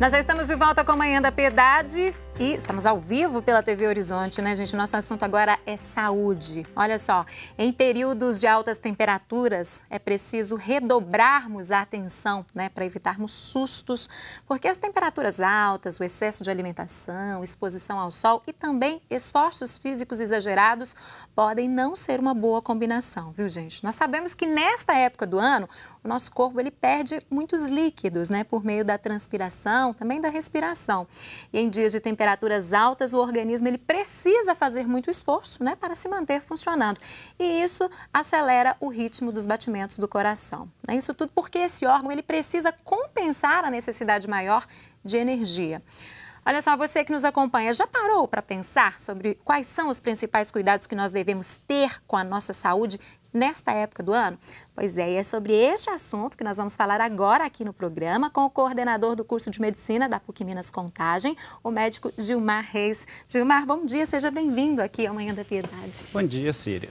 Nós já estamos de volta com a Manhã da Piedade e estamos ao vivo pela TV Horizonte, né, gente? Nosso assunto agora é saúde. Olha só, em períodos de altas temperaturas é preciso redobrarmos a atenção, né, para evitarmos sustos, porque as temperaturas altas, o excesso de alimentação, exposição ao sol e também esforços físicos exagerados podem não ser uma boa combinação, viu, gente? Nós sabemos que nesta época do ano o nosso corpo ele perde muitos líquidos, né, por meio da transpiração, também da respiração. E em dias de temperaturas altas, o organismo ele precisa fazer muito esforço, né, para se manter funcionando. E isso acelera o ritmo dos batimentos do coração. É Isso tudo porque esse órgão ele precisa compensar a necessidade maior de energia. Olha só, você que nos acompanha, já parou para pensar sobre quais são os principais cuidados que nós devemos ter com a nossa saúde nesta época do ano? Pois é, e é sobre este assunto que nós vamos falar agora aqui no programa com o coordenador do curso de medicina da PUC Minas Contagem, o médico Gilmar Reis. Gilmar, bom dia, seja bem-vindo aqui ao Manhã da Piedade. Bom dia, Síria.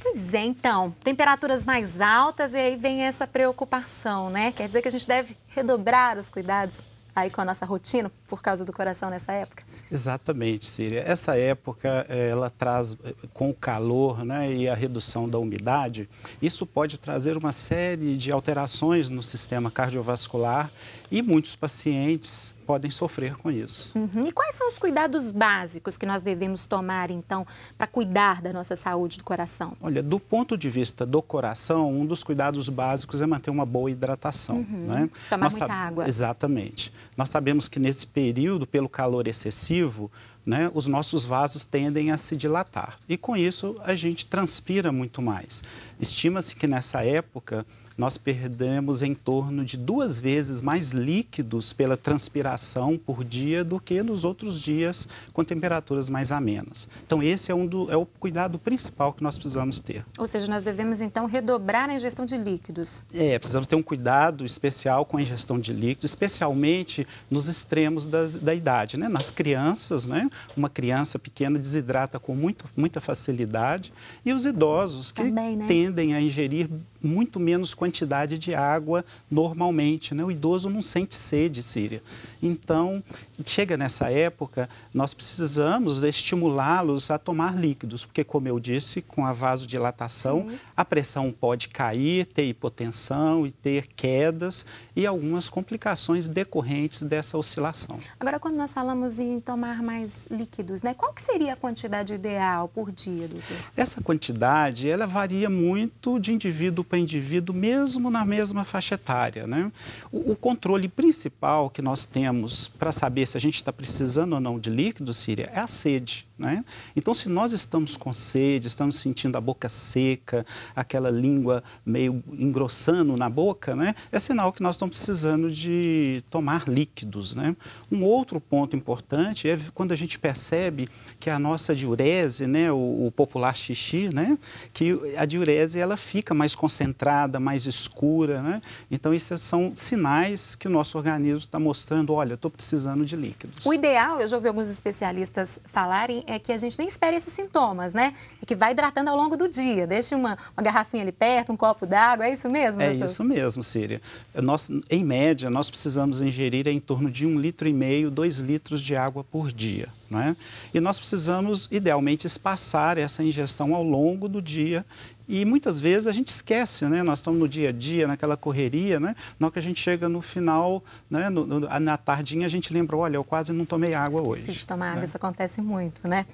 Pois é, então, temperaturas mais altas e aí vem essa preocupação, né? Quer dizer que a gente deve redobrar os cuidados aí com a nossa rotina por causa do coração nessa época? Exatamente, Síria. Essa época, eh, ela traz, eh, com o calor né, e a redução da umidade, isso pode trazer uma série de alterações no sistema cardiovascular e muitos pacientes podem sofrer com isso. Uhum. E quais são os cuidados básicos que nós devemos tomar, então, para cuidar da nossa saúde do coração? Olha, do ponto de vista do coração, um dos cuidados básicos é manter uma boa hidratação. Uhum. Né? Tomar Nós muita água. Exatamente. Nós sabemos que nesse período, pelo calor excessivo, né, os nossos vasos tendem a se dilatar. E com isso, a gente transpira muito mais. Estima-se que nessa época, nós perdemos em torno de duas vezes mais líquidos pela transpiração por dia do que nos outros dias com temperaturas mais amenas. Então, esse é, um do, é o cuidado principal que nós precisamos ter. Ou seja, nós devemos, então, redobrar a ingestão de líquidos. É, precisamos ter um cuidado especial com a ingestão de líquidos, especialmente nos extremos das, da idade, né? Nas crianças, né? Uma criança pequena desidrata com muito, muita facilidade e os idosos que Também, né? tendem a ingerir muito menos quantidade de água normalmente. Né? O idoso não sente sede, Síria. Então, chega nessa época, nós precisamos estimulá-los a tomar líquidos, porque, como eu disse, com a vasodilatação, Sim. a pressão pode cair, ter hipotensão e ter quedas e algumas complicações decorrentes dessa oscilação. Agora, quando nós falamos em tomar mais líquidos, né, qual que seria a quantidade ideal por dia, doutor? Essa quantidade, ela varia muito de indivíduo para indivíduo, mesmo na mesma faixa etária, né? O, o controle principal que nós temos para saber se a gente está precisando ou não de líquido, Síria, é a sede. Né? Então, se nós estamos com sede, estamos sentindo a boca seca, aquela língua meio engrossando na boca, né? é sinal que nós estamos precisando de tomar líquidos. Né? Um outro ponto importante é quando a gente percebe que a nossa diurese, né? o, o, popular xixi, né? que a diurese ela fica mais concentrada, mais escura. Né? Então, esses são sinais que o nosso organismo está mostrando, olha, estou precisando de líquidos. O ideal, eu já ouvi alguns especialistas falarem, é que a gente nem espere esses sintomas, né? É que vai hidratando ao longo do dia. Deixe uma, uma garrafinha ali perto, um copo d'água, é isso mesmo, é doutor? É isso mesmo, Síria. É, nós, em média, nós precisamos ingerir em torno de um litro e meio, dois litros de água por dia. não É? E nós precisamos, idealmente, espaçar essa ingestão ao longo do dia e muitas vezes a gente esquece, né? Nós estamos no dia a dia, naquela correria, né? Na hora que a gente chega no final, né? No, no, na tardinha, a gente lembra, olha, eu quase não tomei água Esqueci hoje. de tomar água, né? isso acontece muito, né?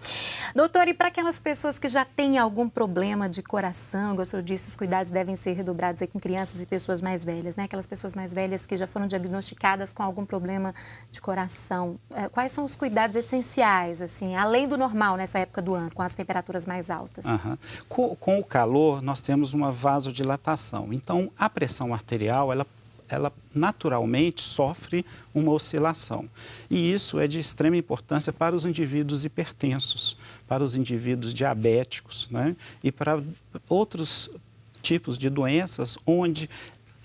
Doutor, e para aquelas pessoas que já têm algum problema de coração, o senhor disse, os cuidados devem ser redobrados aqui em crianças e pessoas mais velhas, né? Aquelas pessoas mais velhas que já foram diagnosticadas com algum problema de coração. É, quais são os cuidados essenciais, assim, além do normal nessa época do ano, com as temperaturas mais altas? Uhum. Com, com o calor, dor, nós temos uma vasodilatação. Então, a pressão arterial, ela, ela naturalmente sofre uma oscilação. E isso é de extrema importância para os indivíduos hipertensos, para os indivíduos diabéticos né? e para outros tipos de doenças onde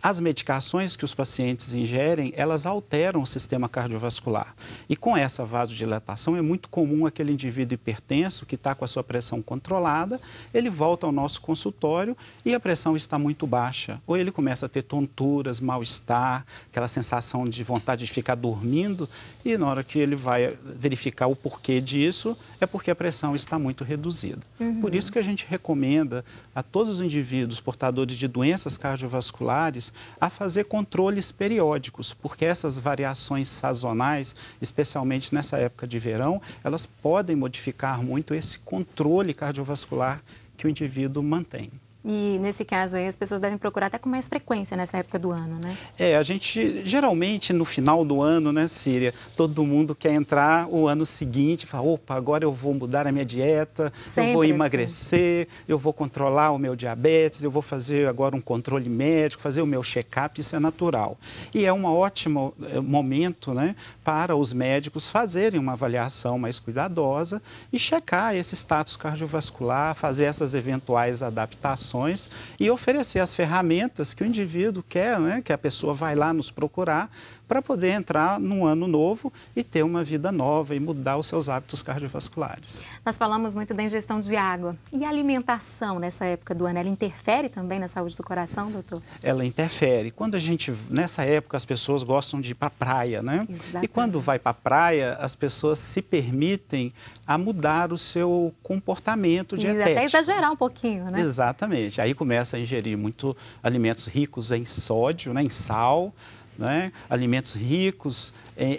as medicações que os pacientes ingerem, elas alteram o sistema cardiovascular. E com essa vasodilatação, é muito comum aquele indivíduo hipertenso que está com a sua pressão controlada, ele volta ao nosso consultório e a pressão está muito baixa. Ou ele começa a ter tonturas, mal-estar, aquela sensação de vontade de ficar dormindo. E na hora que ele vai verificar o porquê disso, é porque a pressão está muito reduzida. Uhum. Por isso que a gente recomenda a todos os indivíduos portadores de doenças cardiovasculares a fazer controles periódicos, porque essas variações sazonais, especialmente nessa época de verão, elas podem modificar muito esse controle cardiovascular que o indivíduo mantém. E nesse caso aí, as pessoas devem procurar até com mais frequência nessa época do ano, né? É, a gente geralmente no final do ano, né, Síria, todo mundo quer entrar o ano seguinte e falar: opa, agora eu vou mudar a minha dieta, Sempre eu vou emagrecer, assim. eu vou controlar o meu diabetes, eu vou fazer agora um controle médico, fazer o meu check-up, isso é natural. E é um ótimo eh, momento, né, para os médicos fazerem uma avaliação mais cuidadosa e checar esse status cardiovascular, fazer essas eventuais adaptações informações e oferecer as ferramentas que o indivíduo quer, né, que a pessoa vai lá nos procurar para poder entrar num ano novo e ter uma vida nova e mudar os seus hábitos cardiovasculares. Nós falamos muito da ingestão de água. E a alimentação nessa época do ano, ela interfere também na saúde do coração, doutor? Ela interfere. Quando a gente, nessa época, as pessoas gostam de ir para a praia, né? Exatamente. E quando vai para a praia, as pessoas se permitem a mudar o seu comportamento de até exagerar um pouquinho, né? Exatamente. Aí começa a ingerir muito alimentos ricos em sódio, né, em sal, né? alimentos ricos em,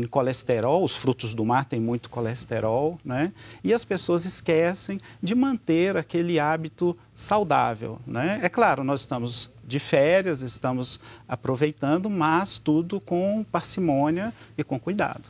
em, colesterol, os frutos do mar têm muito colesterol, né? e as pessoas esquecem de manter aquele hábito saudável. Né? É claro, nós estamos de férias, estamos aproveitando, mas tudo com parcimônia e com cuidado.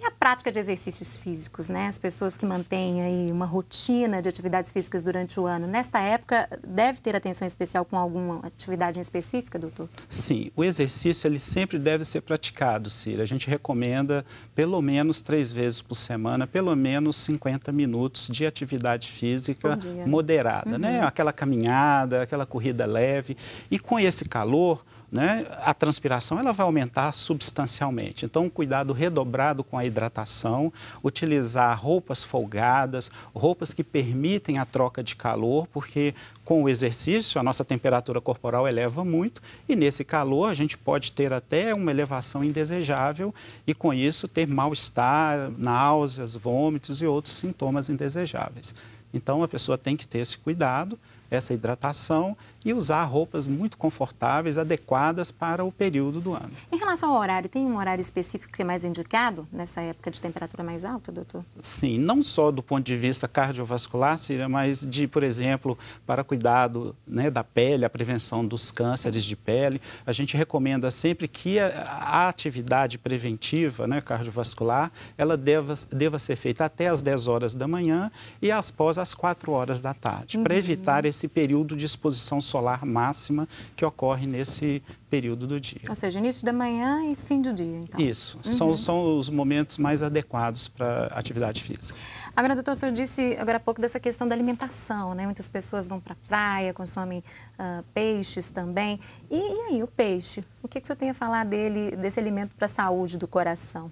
E a prática de exercícios físicos, né? As pessoas que mantêm aí uma rotina de atividades físicas durante o ano, nesta época deve ter atenção especial com alguma atividade específica, doutor? Sim, o exercício ele sempre deve ser praticado, Cira. A gente recomenda pelo menos três vezes por semana, pelo menos 50 minutos de atividade física né? moderada, né? uhum. né? Aquela caminhada, aquela corrida leve. E e com esse calor, né, a transpiração ela vai aumentar substancialmente. Então, um cuidado redobrado com a hidratação, utilizar roupas folgadas, roupas que permitem a troca de calor, porque com o exercício a nossa temperatura corporal eleva muito e nesse calor a gente pode ter até uma elevação indesejável e com isso ter mal-estar, náuseas, vômitos e outros sintomas indesejáveis. Então, a pessoa tem que ter esse cuidado essa hidratação e usar roupas muito confortáveis, adequadas para o período do ano. Em relação ao horário, tem um horário específico que é mais indicado nessa época de temperatura mais alta, doutor? Sim, não só do ponto de vista cardiovascular, Cira, mas de, por exemplo, para cuidado né, da pele, a prevenção dos cânceres Sim. de pele. A gente recomenda sempre que a, a atividade preventiva né, cardiovascular, ela deva, deva ser feita até as 10 horas da manhã e após as 4 horas da tarde, uhum. para evitar esse esse período de exposição solar máxima que ocorre nesse período do dia. Ou seja, início da manhã e fim do dia, então. Isso. Uhum. São, são os momentos mais adequados para atividade física. Agora, doutor, o senhor disse agora há pouco dessa questão da alimentação, né? Muitas pessoas vão para a praia, consomem uh, peixes também. E, e, aí, o peixe? O que, que o senhor tem a falar dele, desse alimento para a saúde do coração?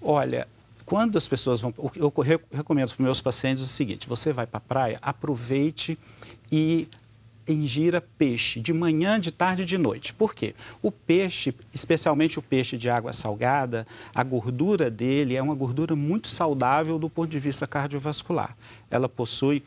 Olha, quando as pessoas vão. Eu recomendo para meus pacientes é o seguinte: você vai para a praia, aproveite e ingira peixe de manhã, de tarde e de noite. Por quê? O peixe, especialmente o peixe de água salgada, a gordura dele é uma gordura muito saudável do ponto de vista cardiovascular. Ela possui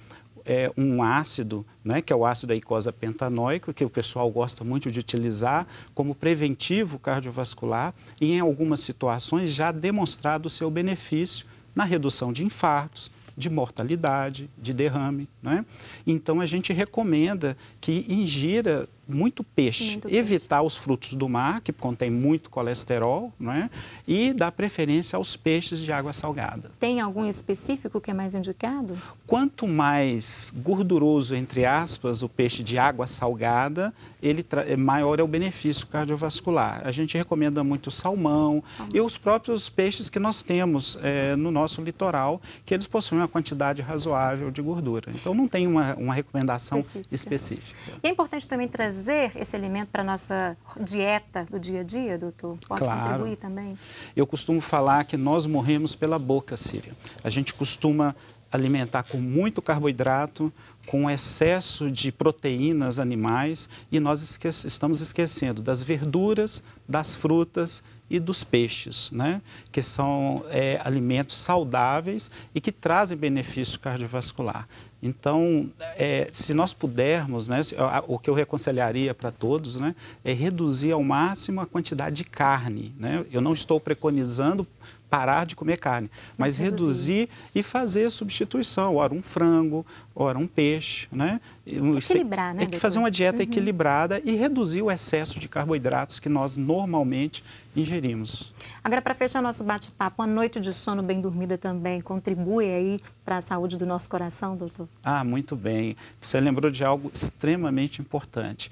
é, um ácido, né, que é o ácido icosapentanoico, que o pessoal gosta muito de utilizar como preventivo cardiovascular e em algumas situações já demonstrado o seu benefício na redução de infartos, de mortalidade, de derrame. Né? Então, a gente recomenda que ingira muito peixe, muito evitar peixe. os frutos do mar, que contém muito colesterol, né? e dar preferência aos peixes de água salgada. Tem algum específico que é mais indicado? Quanto mais gorduroso, entre aspas, o peixe de água salgada, ele é maior é o benefício cardiovascular. A gente recomenda muito salmão, salmão. e os próprios peixes que nós temos é, no nosso litoral, que eles possuem uma quantidade razoável de gordura. Então, não tem uma, uma recomendação específica. específica. E é importante também trazer trazer esse alimento para a nossa dieta do dia a dia, doutor? Pode claro. contribuir também? Eu costumo falar que nós morremos pela boca, Síria. A gente costuma alimentar com muito carboidrato, com excesso de proteínas animais e nós esque estamos esquecendo das verduras, das frutas e dos peixes, né? que são é, alimentos saudáveis e que trazem benefício cardiovascular. Então, é, se nós pudermos, né, o que eu reconciliaria para todos né, é reduzir ao máximo a quantidade de carne. Né? Eu não estou preconizando parar de comer carne, mas reduzir. reduzir. e fazer substituição, ora um frango, ora um peixe, né? Equilibrar, né? É que fazer uma dieta uhum. equilibrada e reduzir o excesso de carboidratos que nós normalmente ingerimos. Agora, para fechar nosso bate-papo, uma noite de sono bem dormida também contribui aí para a saúde do nosso coração, doutor? Ah, muito bem. Você lembrou de algo extremamente importante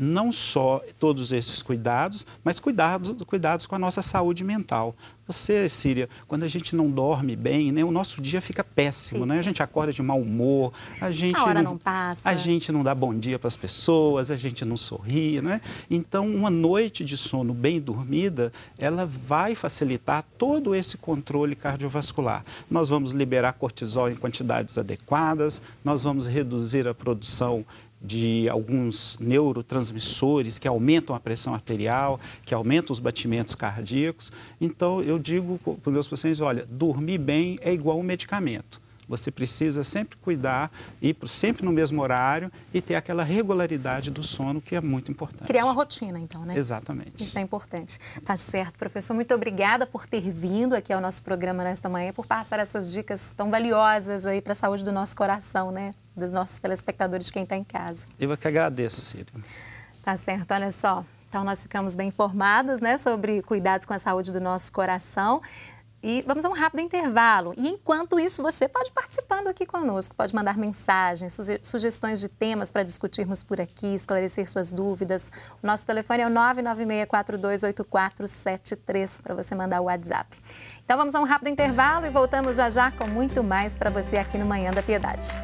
não só todos esses cuidados, mas cuidados, cuidados com a nossa saúde mental. Você, Síria, quando a gente não dorme bem, né, o nosso dia fica péssimo, Sim. né? A gente acorda de mau humor, a gente a hora não, não passa. A gente não dá bom dia para as pessoas, a gente não sorri, né? Então, uma noite de sono bem dormida, ela vai facilitar todo esse controle cardiovascular. Nós vamos liberar cortisol em quantidades adequadas, nós vamos reduzir a produção de alguns neurotransmissores que aumentam a pressão arterial, que aumentam os batimentos cardíacos. Então, eu digo para os meus pacientes: olha, dormir bem é igual um medicamento. Você precisa sempre cuidar, ir sempre no mesmo horário e ter aquela regularidade do sono que é muito importante. Criar uma rotina, então, né? Exatamente. Isso é importante. Tá certo, professor. Muito obrigada por ter vindo aqui ao nosso programa nesta manhã, por passar essas dicas tão valiosas aí para a saúde do nosso coração, né? dos nossos telespectadores, de quem está em casa. Eu é que agradeço, Círio. Tá certo, olha só. Então, nós ficamos bem informados né, sobre cuidados com a saúde do nosso coração. E vamos a um rápido intervalo. E enquanto isso, você pode participando aqui conosco, pode mandar mensagens, sugestões de temas para discutirmos por aqui, esclarecer suas dúvidas. O nosso telefone é o 996-428473 para você mandar o WhatsApp. Então vamos a um rápido intervalo e voltamos já já com muito mais para você aqui no Manhã da Piedade.